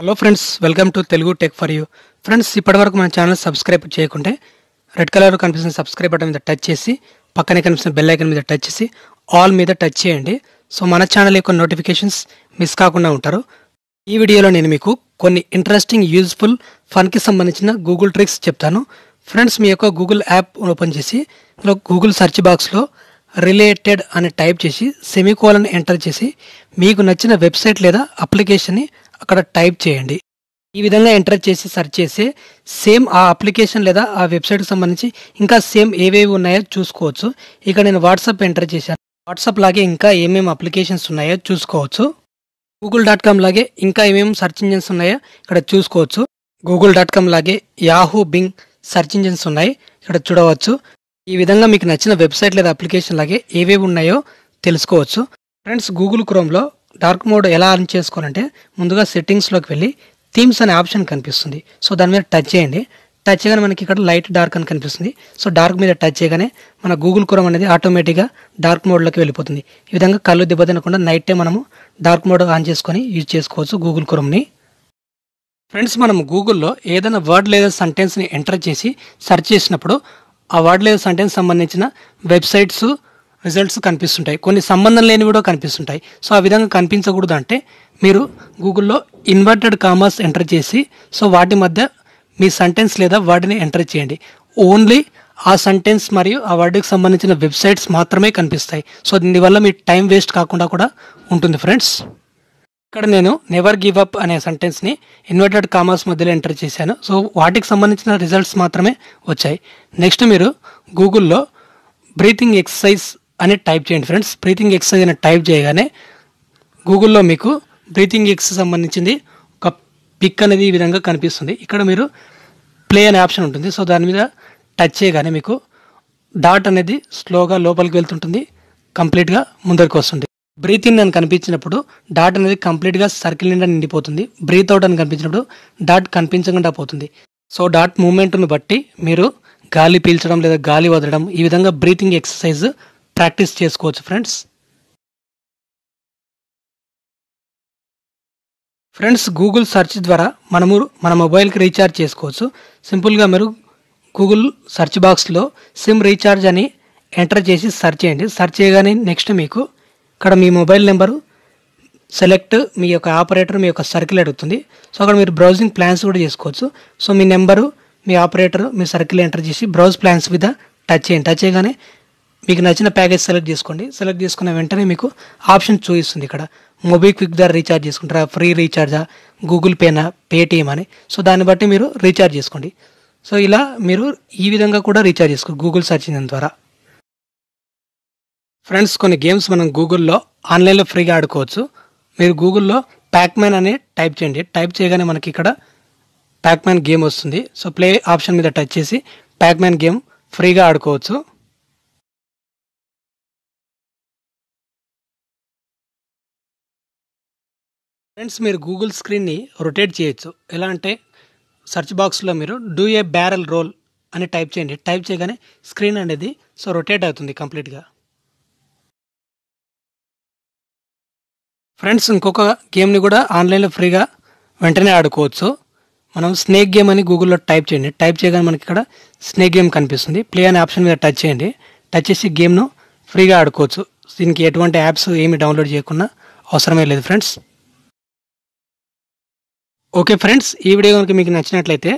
hello friends welcome to Telugu tech for you friends ఇప్పటివరకు మన channel subscribe చేయకుంటే red colour కనిపిస్తున్న సబ్స్క్రైబ్ బటన్ మీద టచ్ చేసి పక్కనే కనిపిస్తున్న బెల్ ఐకన్ మీద టచ్ చేసి ఆల్ మీద టచ్ చేయండి సో మన ఛానల్ యొక్క నోటిఫికేషన్స్ మిస్ కాకుండా ఉంటారు ఈ వీడియోలో నేను మీకు కొన్ని ఇంట్రెస్టింగ్ యూజ్ఫుల్ ఫన్కి సంబంధించిన గూగుల్ ట్రిక్స్ చెప్తాను ఫ్రెండ్స్ మీ యొక్క గూగుల్ యాప్ ఓపెన్ చేసి గూగుల్ సెర్చ్ బాక్స్లో రిలేటెడ్ అని టైప్ చేసి సెమీకోలను ఎంటర్ చేసి మీకు నచ్చిన వెబ్సైట్ లేదా అప్లికేషన్ని అక్కడ టైప్ చేయండి ఈ విధంగా ఎంటర్ చేసి సెర్చ్ చేసి సేమ్ ఆ అప్లికేషన్ లేదా ఆ వెబ్సైట్కి సంబంధించి ఇంకా సేమ్ ఏవేవి ఉన్నాయో చూసుకోవచ్చు ఇక్కడ నేను వాట్సాప్ ఎంటర్ చేశాను వాట్సాప్ లాగే ఇంకా ఏమేమి అప్లికేషన్స్ ఉన్నాయో చూసుకోవచ్చు గూగుల్ డాట్ కామ్ లాగే ఇంకా ఏమేమి సర్చ్ ఇంజిన్స్ ఉన్నాయో ఇక్కడ చూసుకోవచ్చు గూగుల్ డాట్ కామ్ లాగే యాహూ బింగ్ సర్చ్ ఇంజిన్స్ ఉన్నాయి ఇక్కడ చూడవచ్చు ఈ విధంగా మీకు నచ్చిన వెబ్సైట్ లేదా అప్లికేషన్ లాగే ఏవేవి ఉన్నాయో తెలుసుకోవచ్చు ఫ్రెండ్స్ గూగుల్ క్రోమ్లో డార్క్ మోడ్ ఎలా అర్న్ చేసుకోవాలంటే ముందుగా సెట్టింగ్స్లోకి వెళ్ళి థీమ్స్ అనే ఆప్షన్ కనిపిస్తుంది సో దాని మీద టచ్ చేయండి టచ్ చేయగానే మనకి ఇక్కడ లైట్ డార్క్ అని కనిపిస్తుంది సో డార్క్ మీద టచ్ చేయగానే మన గూగుల్ క్రోమ్ అనేది ఆటోమేటిక్గా డార్క్ మోడ్లోకి వెళ్ళిపోతుంది ఈ విధంగా కళ్ళు దెబ్బతినకుండా నైట్ టైం మనము డార్క్ మోడ్ ఆన్ చేసుకొని యూజ్ చేసుకోవచ్చు గూగుల్ క్రోమ్ని ఫ్రెండ్స్ మనం గూగుల్లో ఏదైనా వర్డ్ లేదా సెంటెన్స్ని ఎంటర్ చేసి సెర్చ్ చేసినప్పుడు ఆ వర్డ్ లేదా సెంటెన్స్ సంబంధించిన వెబ్సైట్స్ రిజల్ట్స్ కనిపిస్తుంటాయి కొన్ని సంబంధం లేని కూడా కనిపిస్తుంటాయి సో ఆ విధంగా కనిపించకూడదు అంటే మీరు గూగుల్లో ఇన్వర్టెడ్ కామర్స్ ఎంటర్ చేసి సో వాటి మధ్య మీ సెంటెన్స్ లేదా వర్డ్ని ఎంటర్ చేయండి ఓన్లీ ఆ సెంటెన్స్ మరియు ఆ వర్డ్కి సంబంధించిన వెబ్సైట్స్ మాత్రమే కనిపిస్తాయి సో దీనివల్ల మీ టైం వేస్ట్ కాకుండా కూడా ఉంటుంది ఫ్రెండ్స్ ఇక్కడ నేను నెవర్ గివ్ అప్ అనే సెంటెన్స్ని ఇన్వర్టెడ్ కామర్స్ మధ్యలో ఎంటర్ చేశాను సో వాటికి సంబంధించిన రిజల్ట్స్ మాత్రమే వచ్చాయి నెక్స్ట్ మీరు గూగుల్లో బ్రీతింగ్ ఎక్సర్సైజ్ అని టైప్ చేయండి ఫ్రెండ్స్ బ్రీతింగ్ ఎక్సర్సైజ్ అని టైప్ చేయగానే గూగుల్లో మీకు బ్రీతింగ్ ఎక్సర్సైజ్ సంబంధించింది ఒక పిక్ అనేది ఈ విధంగా కనిపిస్తుంది ఇక్కడ మీరు ప్లే అనే ఆప్షన్ ఉంటుంది సో దాని మీద టచ్ చేయగానే మీకు డాట్ అనేది స్లోగా లోపలికి వెళ్తుంటుంది కంప్లీట్గా ముందరికి వస్తుంది బ్రీత్ ఇన్ అని కనిపించినప్పుడు డాట్ అనేది కంప్లీట్గా సర్కిల్ నిండా నిండిపోతుంది బ్రీత్ అవుట్ అని కనిపించినప్పుడు డాట్ కనిపించకుండా పోతుంది సో డాట్ మూమెంట్ను బట్టి మీరు గాలి పీల్చడం లేదా గాలి వదలడం ఈ విధంగా బ్రీతింగ్ ఎక్సర్సైజ్ ప్రాక్టీస్ చేసుకోవచ్చు ఫ్రెండ్స్ ఫ్రెండ్స్ గూగుల్ సెర్చ్ ద్వారా మనము మన మొబైల్కి రీఛార్జ్ చేసుకోవచ్చు సింపుల్గా మీరు గూగుల్ సెర్చ్ బాక్స్లో సిమ్ రీఛార్జ్ అని ఎంటర్ చేసి సెర్చ్ చేయండి సెర్చ్ చేయగానే నెక్స్ట్ మీకు ఇక్కడ మీ మొబైల్ నెంబరు సెలెక్ట్ మీ యొక్క ఆపరేటర్ మీ యొక్క సర్కిల్ అడుగుతుంది సో అక్కడ మీరు బ్రౌజింగ్ ప్లాన్స్ కూడా చేసుకోవచ్చు సో మీ నెంబరు మీ ఆపరేటర్ మీ సర్కిల్ ఎంటర్ చేసి బ్రౌజ్ ప్లాన్స్ మీద టచ్ చేయండి టచ్ చేయగానే మీకు నచ్చిన ప్యాకేజ్ సెలెక్ట్ చేసుకోండి సెలెక్ట్ చేసుకున్న వెంటనే మీకు ఆప్షన్ చూపిస్తుంది ఇక్కడ మొబిక్విక్ ద్వారా రీఛార్జ్ చేసుకుంటారా ఫ్రీ రీఛార్జా గూగుల్ పేనా పేటిఎం అని సో దాన్ని బట్టి మీరు రీఛార్జ్ చేసుకోండి సో ఇలా మీరు ఈ విధంగా కూడా రీఛార్జ్ చేసుకో గూగుల్ సెర్చ్ ఇంజిన్ ద్వారా ఫ్రెండ్స్ కొన్ని గేమ్స్ మనం గూగుల్లో ఆన్లైన్లో ఫ్రీగా ఆడుకోవచ్చు మీరు గూగుల్లో ప్యాక్మెన్ అని టైప్ చేయండి టైప్ చేయగానే మనకి ఇక్కడ మ్యాన్ గేమ్ వస్తుంది సో ప్లే ఆప్షన్ మీద టచ్ చేసి మ్యాన్ గేమ్ ఫ్రీగా ఆడుకోవచ్చు ఫ్రెండ్స్ మీరు గూగుల్ స్క్రీన్ని రొటేట్ చేయొచ్చు ఎలా అంటే సెర్చ్ బాక్స్లో మీరు డూ ఏ బ్యారల్ రోల్ అని టైప్ చేయండి టైప్ చేయగానే స్క్రీన్ అనేది సో రొటేట్ అవుతుంది కంప్లీట్గా ఫ్రెండ్స్ ఇంకొక గేమ్ని కూడా ఆన్లైన్లో ఫ్రీగా వెంటనే ఆడుకోవచ్చు మనం స్నేక్ గేమ్ అని గూగుల్లో టైప్ చేయండి టైప్ చేయగానే మనకి ఇక్కడ స్నేక్ గేమ్ కనిపిస్తుంది ప్లే అనే ఆప్షన్ మీద టచ్ చేయండి టచ్ చేసి గేమ్ను ఫ్రీగా ఆడుకోవచ్చు దీనికి ఎటువంటి యాప్స్ ఏమి డౌన్లోడ్ చేయకుండా అవసరమే లేదు ఫ్రెండ్స్ ఓకే ఫ్రెండ్స్ ఈ వీడియో కనుక మీకు నచ్చినట్లయితే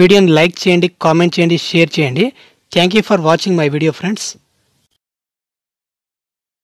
వీడియోని లైక్ చేయండి కామెంట్ చేయండి షేర్ చేయండి thank you for watching my video friends